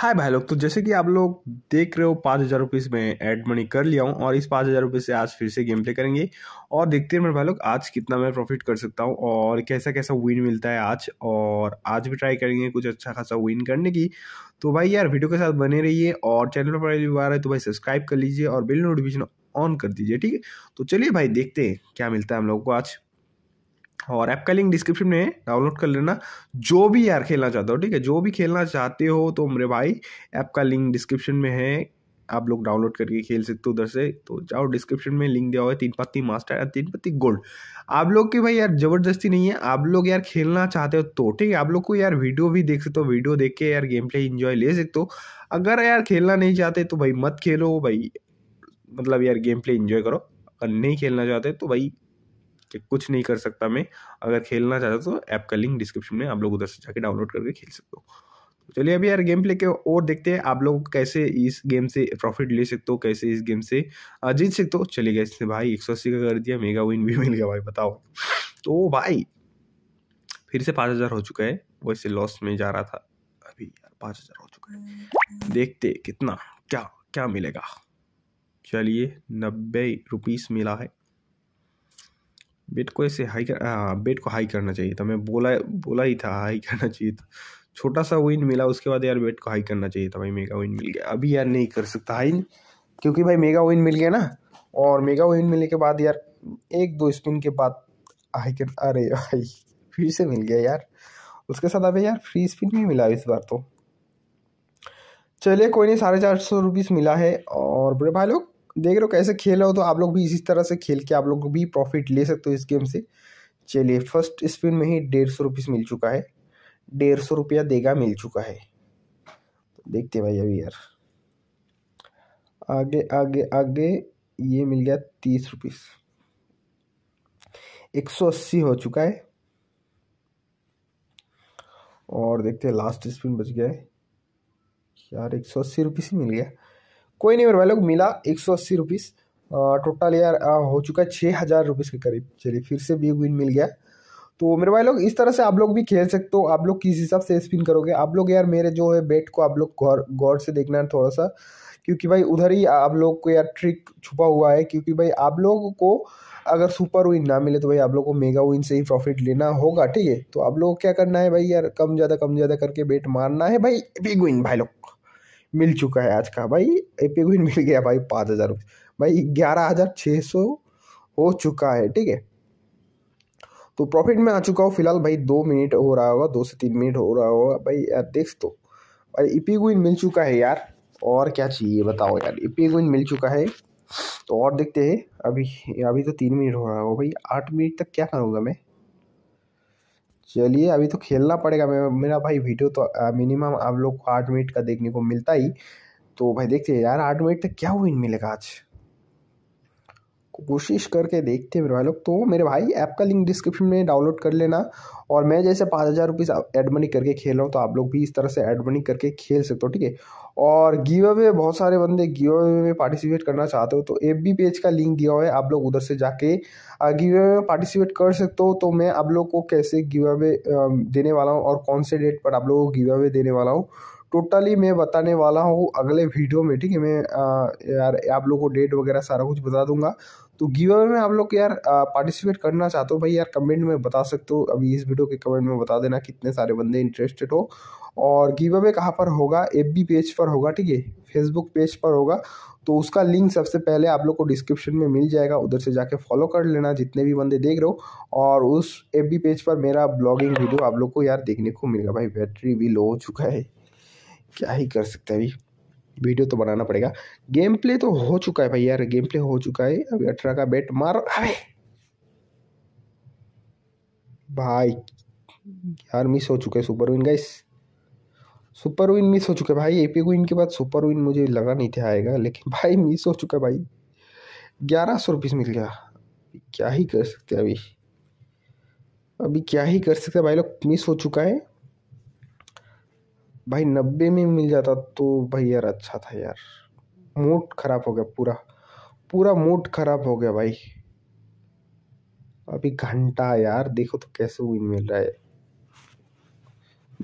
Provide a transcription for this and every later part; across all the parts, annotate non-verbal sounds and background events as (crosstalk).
हाय भाई लोग तो जैसे कि आप लोग देख रहे हो पाँच हज़ार रुपीज़ में एड मनी कर लिया हूँ और इस पाँच हज़ार रुपये से आज फिर से गेम प्ले करेंगे और देखते हैं मेरे भाई लोग आज कितना मैं प्रॉफिट कर सकता हूँ और कैसा कैसा विन मिलता है आज और आज भी ट्राई करेंगे कुछ अच्छा खासा विन करने की तो भाई यार वीडियो के साथ बने रहिए और चैनल पर पहली बार है तो भाई सब्सक्राइब कर लीजिए और बिल नोटिफिकेशन ऑन कर दीजिए ठीक है तो चलिए भाई देखते हैं क्या मिलता है हम लोग को आज और ऐप का लिंक डिस्क्रिप्शन में डाउनलोड कर लेना जो भी यार खेलना चाहते हो ठीक है जो भी खेलना चाहते हो तो मेरे भाई ऐप का लिंक डिस्क्रिप्शन में है आप लोग डाउनलोड करके खेल सकते हो उधर से तो जाओ डिस्क्रिप्शन में लिंक दिया हुआ है तीन पत्ती मास्टर या तीन पत्ती गोल्ड आप लोग के भाई यार ज़बरदस्ती नहीं है आप लोग यार खेलना चाहते हो तो ठीक है आप लोग को यार वीडियो भी देख सकते हो वीडियो देख के यार गेम प्ले इंजॉय ले सकते हो अगर यार खेलना नहीं चाहते तो भाई मत खेलो भाई मतलब यार गेम प्ले इंजॉय करो अगर नहीं खेलना चाहते तो भाई कि कुछ नहीं कर सकता मैं अगर खेलना चाहता तो ऐप का लिंक डिस्क्रिप्शन में आप लोग उधर से जाके डाउनलोड करके खेल सकते हो तो चलिए अभी यार गेम प्ले के और देखते हैं आप लोग कैसे इस गेम से प्रॉफिट ले सकते हो कैसे इस गेम से जीत सकते हो चलिए गए इसने भाई एक सौ अस्सी का कर दिया मेगा विन भी मिल गया भाई बताओ तो भाई फिर से पाँच हज़ार हो चुका है वैसे लॉस में जा रहा था अभी यार पाँच हज़ार हो चुका है देखते कितना क्या क्या मिलेगा चलिए नब्बे रुपीस मिला है बेट को ऐसे हाई कर हाँ बेट को हाई करना चाहिए था मैं बोला बोला ही था हाई करना चाहिए था छोटा सा विन मिला उसके बाद यार बेट को हाई करना चाहिए था भाई मेगा विन मिल गया अभी यार नहीं कर सकता हाई क्योंकि भाई मेगा विन मिल गया ना और मेगा विन मिलने के बाद यार एक दो स्पिन के बाद हाई कर अरे भाई फिर से मिल गया यार उसके साथ अभी यार फ्री स्पिन भी मिला इस बार तो चलिए कोई नहीं साढ़े चार सौ रुपीज़ मिला है और बड़े भाई लोग देख रहे हो कैसे खेल हो तो आप लोग भी इसी तरह से खेल के आप लोग भी प्रॉफिट ले सकते हो इस गेम से चलिए फर्स्ट स्पिन में ही डेढ़ सौ रुपीज़ मिल चुका है डेढ़ सौ रुपया देगा मिल चुका है देखते भाई अभी यार आगे आगे आगे ये मिल गया तीस रुपीस एक सौ अस्सी हो चुका है और देखते हैं लास्ट स्पिन बच गया है यार एक सौ अस्सी रुपीस ही मिल गया कोई नहीं मेरे भाई लोग मिला एक सौ अस्सी रुपीज़ टोटल यार हो चुका है छः हज़ार रुपीज़ के करीब चलिए फिर से बिग विन मिल गया तो मेरे भाई लोग इस तरह से आप लोग भी खेल सकते हो आप लोग किस हिसाब से स्पिन करोगे आप लोग यार मेरे जो है बेट को आप लोग गौर गौर से देखना है थोड़ा सा क्योंकि भाई उधर ही आप लोग को यार ट्रिक छुपा हुआ है क्योंकि भाई आप लोगों को अगर सुपर विन ना मिले तो भाई आप लोग को मेगा विन से ही प्रॉफिट लेना होगा ठीक है तो आप लोग क्या करना है भाई यार कम ज़्यादा कम ज़्यादा करके बेट मारना है भाई बिग विन भाई लोग मिल चुका है आज का भाई एपीक्विन मिल गया भाई पाँच हज़ार भाई ग्यारह हज़ार छः सौ हो चुका है ठीक है तो प्रॉफिट में आ चुका हूँ फिलहाल भाई दो मिनट हो रहा होगा दो से तीन मिनट हो रहा होगा भाई यार देख तो भाई इपीगुइन मिल चुका है यार और क्या चाहिए बताओ यार इपीगुइन मिल चुका है तो और देखते हैं अभी अभी तो तीन मिनट हो रहा होगा भाई आठ मिनट तक क्या करूँगा मैं चलिए अभी तो खेलना पड़ेगा मेरा भाई वीडियो तो मिनिमम आप लोग को आठ मिनट का देखने को मिलता ही तो भाई देखते यार आठ मिनट तक क्या विन मिलेगा आज कोशिश करके देखते हैं मेरे भाई लोग तो मेरे भाई ऐप का लिंक डिस्क्रिप्शन में डाउनलोड कर लेना और मैं जैसे पाँच हज़ार रुपीज़ एड मनी करके खेल रहा हूँ तो आप लोग भी इस तरह से एड मनी करके खेल सकते हो ठीक है और गिव अवे बहुत सारे बंदे गिव अवे में पार्टिसिपेट करना चाहते हो तो एफ बी पेज का लिंक दिया हुआ है आप लोग उधर से जाके गिव अवे में पार्टिसिपेट कर सकते हो तो मैं आप लोग को कैसे गिव अवे देने वाला हूँ और कौन से डेट पर आप लोगों को गिव अवे देने वाला हूँ टोटली मैं बताने वाला हूँ अगले वीडियो में ठीक है मैं यार आप लोगों को डेट वगैरह सारा कुछ बता दूंगा तो गिव अवे में आप लोग यार पार्टिसिपेट करना चाहते हो भाई यार कमेंट में बता सकते हो अभी इस वीडियो के कमेंट में बता देना कितने सारे बंदे इंटरेस्टेड हो और गिव अवे कहाँ पर होगा एफ पेज पर होगा ठीक है फेसबुक पेज पर होगा तो उसका लिंक सबसे पहले आप लोग को डिस्क्रिप्शन में मिल जाएगा उधर से जाके फॉलो कर लेना जितने भी बंदे देख रहे हो और उस एफ पेज पर मेरा ब्लॉगिंग वीडियो आप लोग को यार देखने को मिलेगा भाई बैटरी भी लो हो चुका है क्या ही कर सकते हैं अभी वीडियो तो बनाना पड़ेगा गेम प्ले तो हो चुका है भाई यार गेम प्ले हो चुका है अभी अठारह का बेट मार अरे भाई यार मिस हो चुके super win guys super win miss हो चुके भाई एपी विन के बाद सुपर विन मुझे लगा नहीं था आएगा लेकिन (laughs) भाई मिस हो चुका भाई ग्यारह सौ रुपीस मिल गया क्या ही कर सकते अभी अभी क्या ही कर सकते भाई लोग मिस हो चुका है भाई नब्बे में मिल जाता तो भाई यार अच्छा था यार मूड खराब हो गया पूरा पूरा मूड खराब हो गया भाई अभी घंटा यार देखो तो कैसे विन मिल रहा है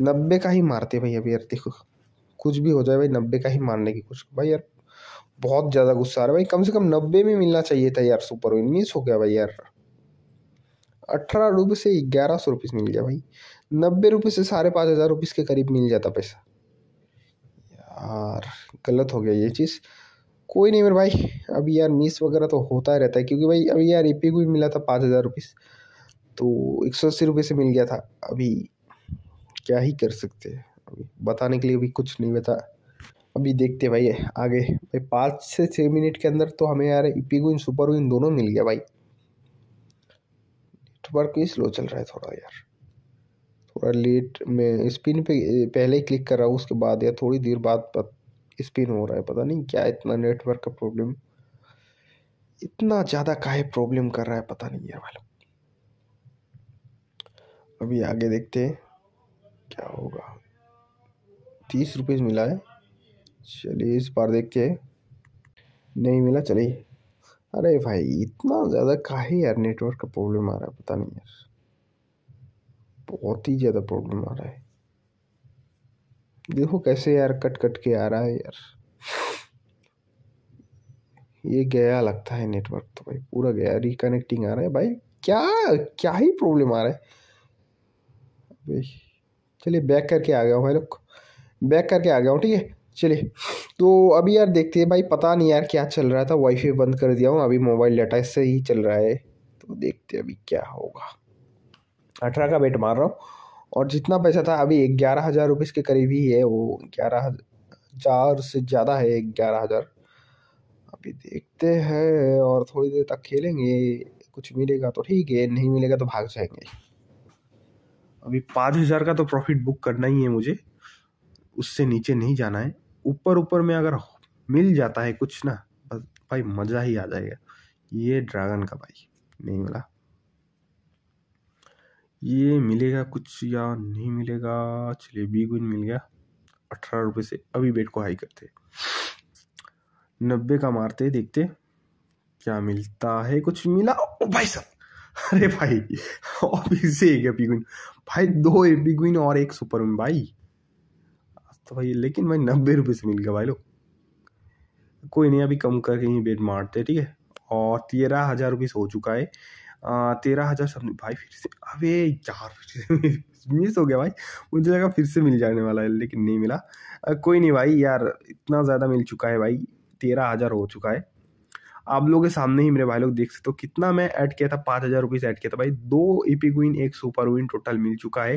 नब्बे का ही मारते भाई अभी यार देखो कुछ भी हो जाए भाई नब्बे का ही मारने की कोशिश भाई यार बहुत ज़्यादा गुस्सा आ रहा है भाई कम से कम नब्बे में मिलना चाहिए था यार सुपर विन मिस हो गया भाई यार अठारह रुपये से ग्यारह सौ रुपीज़ मिल गया भाई नब्बे रुपये से साढ़े पाँच हज़ार रुपीज़ के करीब मिल जाता पैसा यार गलत हो गया ये चीज़ कोई नहीं मेरे भाई अभी यार मिस वगैरह तो होता ही रहता है क्योंकि भाई अभी यार ई e पी को भी मिला था पाँच हज़ार रुपीज़ तो एक सौ अस्सी रुपये से मिल गया था अभी क्या ही कर सकते हैं अभी बताने के लिए अभी कुछ नहीं बता अभी देखते भाई आगे भाई पाँच से छः मिनट के अंदर तो हमें यार ई पी सुपर विन दोनों मिल गया भाई वर्क भी स्लो चल रहा है थोड़ा यार थोड़ा लेट में स्पिन पे पहले ही क्लिक कर रहा हूँ उसके बाद या थोड़ी देर बाद स्पिन हो रहा है पता नहीं क्या इतना नेटवर्क का प्रॉब्लम इतना ज़्यादा काहे प्रॉब्लम कर रहा है पता नहीं यार वाला अभी आगे देखते हैं क्या होगा तीस रुपये मिला है चलिए इस बार देखते हैं नहीं मिला चलिए अरे भाई इतना ज़्यादा का ही यार नेटवर्क का प्रॉब्लम आ रहा है पता नहीं यार बहुत ही ज़्यादा प्रॉब्लम आ रहा है देखो कैसे यार कट कट के आ रहा है यार ये गया लगता है नेटवर्क तो भाई पूरा गया रिकनेक्टिंग आ रहा है भाई क्या क्या ही प्रॉब्लम आ रहा है चलिए बैक करके आ गया हूँ भाई लोग बैक करके आ गया हूँ ठीक है चलिए तो अभी यार देखते हैं भाई पता नहीं यार क्या चल रहा था वाईफाई बंद कर दिया हूँ अभी मोबाइल डाटा से ही चल रहा है तो देखते अभी क्या होगा अठारह का बेट मार रहा हूँ और जितना पैसा था अभी ग्यारह हज़ार रुपीज़ के करीब ही है वो ग्यारह हज़ार से ज़्यादा है ग्यारह हज़ार अभी देखते हैं और थोड़ी देर तक खेलेंगे कुछ मिलेगा तो ठीक है नहीं मिलेगा तो भाग जाएंगे अभी पाँच हज़ार का तो प्रॉफिट बुक करना ही है मुझे उससे नीचे नहीं जाना है ऊपर ऊपर में अगर मिल जाता है कुछ ना बस भाई मज़ा ही आ जाएगा ये ड्रैगन का भाई नहीं मिला ये मिलेगा कुछ या नहीं मिलेगा चलिए बी गुन मिल गया अठारह रुपये से अभी बेट को हाई करते नब्बे का मारते देखते क्या मिलता है कुछ मिला ओ भाई सर अरे भाई ऑफिस से एक एपी भाई दो एपी गुन और एक सुपर भाई तो भाई लेकिन भाई नब्बे रुपये से मिल गया भाई लोग कोई नहीं अभी कम करके ही बेट मारते ठीक है और तेरह हज़ार रुपीज़ हो चुका है तेरह हज़ार सब भाई फिर से अबे यार मिस (laughs) हो गया भाई मुझे लगा फिर से मिल जाने वाला है लेकिन नहीं मिला आ, कोई नहीं भाई यार इतना ज़्यादा मिल चुका है भाई तेरह हज़ार हो चुका है आप लोगों के सामने ही मेरे भाई लोग देख सकते हो कितना मैं ऐड किया था पाँच हज़ार रुपीज़ ऐड किया था भाई दो एपिक विन एक सुपर विन टोटल मिल चुका है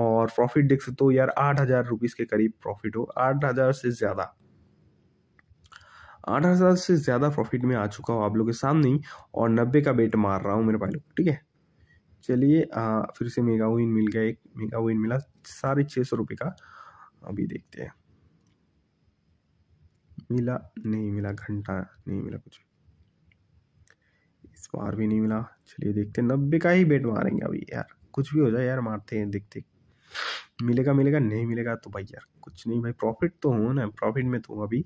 और प्रॉफिट देख सकते हो यार आठ हज़ार रुपीज़ के करीब प्रॉफिट हो आठ हज़ार से ज़्यादा आठ हज़ार से ज़्यादा प्रॉफिट में आ चुका हूँ आप लोगों के सामने ही और नब्बे का बेट मार रहा हूँ मेरे भाई लोग ठीक है चलिए फिर से मेगा विन मिल गया एक मेगा विन मिला साढ़े छः सौ रुपये का अभी देखते हैं मिला नहीं मिला घंटा नहीं मिला कुछ इस बार भी नहीं मिला चलिए देखते हैं नब्बे का ही बेट मारेंगे अभी यार कुछ भी हो जाए यार मारते हैं देखते मिलेगा मिलेगा नहीं मिलेगा तो भाई यार कुछ नहीं भाई प्रॉफिट तो हूँ ना प्रॉफिट में तो हूँ अभी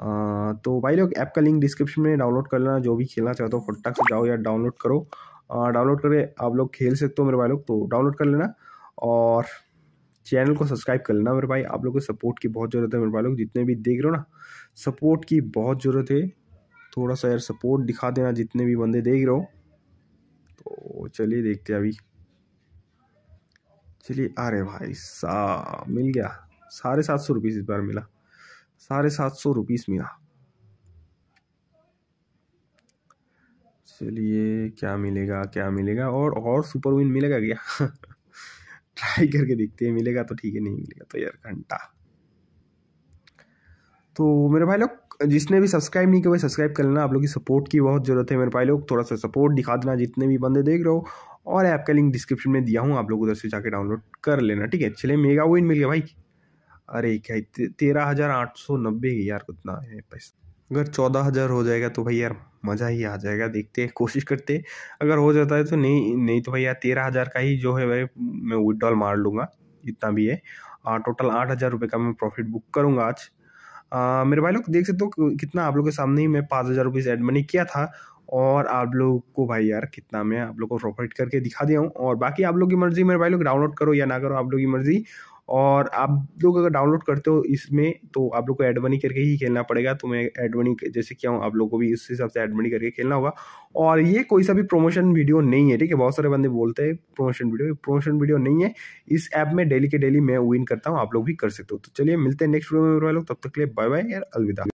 आ, तो भाई लोग ऐप का लिंक डिस्क्रिप्शन में डाउनलोड कर लेना जो भी खेलना चाहते हो फटाक से जाओ या डाउनलोड करो डाउनलोड करके आप लोग खेल सकते हो मेरे भाई लोग तो डाउनलोड कर लेना और चैनल को सब्सक्राइब कर लेना मेरे भाई आप लोग को सपोर्ट की बहुत ज़रूरत है मेरे भाई लोग जितने भी देख रहे हो ना सपोर्ट की बहुत ज़रूरत है थोड़ा सा यार सपोर्ट दिखा देना जितने भी बंदे देख रहे हो तो चलिए देखते हैं अभी चलिए अरे भाई सा मिल गया साढ़े सात सौ रुपीज़ इस बार मिला साढ़े सात सौ रुपीज़ मिला चलिए क्या मिलेगा क्या मिलेगा और और सुपर विन मिलेगा क्या ट्राई (laughs) करके देखते हैं मिलेगा तो ठीक है नहीं मिलेगा तो यार घंटा तो मेरे भाई लोग जिसने भी सब्सक्राइब नहीं किया सब्सक्राइब कर लेना आप लोग की सपोर्ट की बहुत ज़रूरत है मेरे भाई लोग थोड़ा सा सपोर्ट दिखा देना जितने भी बंदे देख रहे हो और ऐप का लिंक डिस्क्रिप्शन में दिया हूँ आप लोग उधर से जाके डाउनलोड कर लेना ठीक है चले मेगा विन मिल गया भाई अरे क्या ते, तेरह हज़ार आठ सौ नब्बे यार कितना है पैसा अगर चौदह हज़ार हो जाएगा तो भाई यार मज़ा ही आ जाएगा देखते हैं कोशिश करते हैं अगर हो जाता है तो नहीं नहीं तो भाई यार तेरह हज़ार का ही जो है भाई मैं विदड्रॉल मार लूँगा जितना भी है टोटल आठ हज़ार रुपये का मैं प्रॉफिट बुक करूँगा आज आ, मेरे भाई लोग देख सकते हो तो कितना आप लोग के सामने ही मैं पाँच हज़ार रुपये से एड मनी किया था और आप लोग को भाई यार कितना मैं आप लोग को प्रॉफिट करके दिखा दिया हूँ और बाकी आप लोग की मर्ज़ी मेरे भाई लोग डाउनलोड करो या ना करो आप लोग की मर्ज़ी और आप लोग अगर डाउनलोड करते हो इसमें तो आप लोग को एड मनी करके ही खेलना पड़ेगा तो मैं एड मनी जैसे किया हूँ आप लोग को भी इस हिसाब से एड मनी करके खेलना होगा और ये कोई सा भी प्रमोशन वीडियो नहीं है ठीक है बहुत सारे बंदे बोलते हैं प्रमोशन वीडियो प्रमोशन वीडियो नहीं है इस ऐप में डेली के डेली मैं विन करता हूँ आप लोग भी कर सकते हो तो चलिए मिलते हैं नेक्स्ट वीडियो में लोग तब तक के लिए बाय बाय यार अलविदा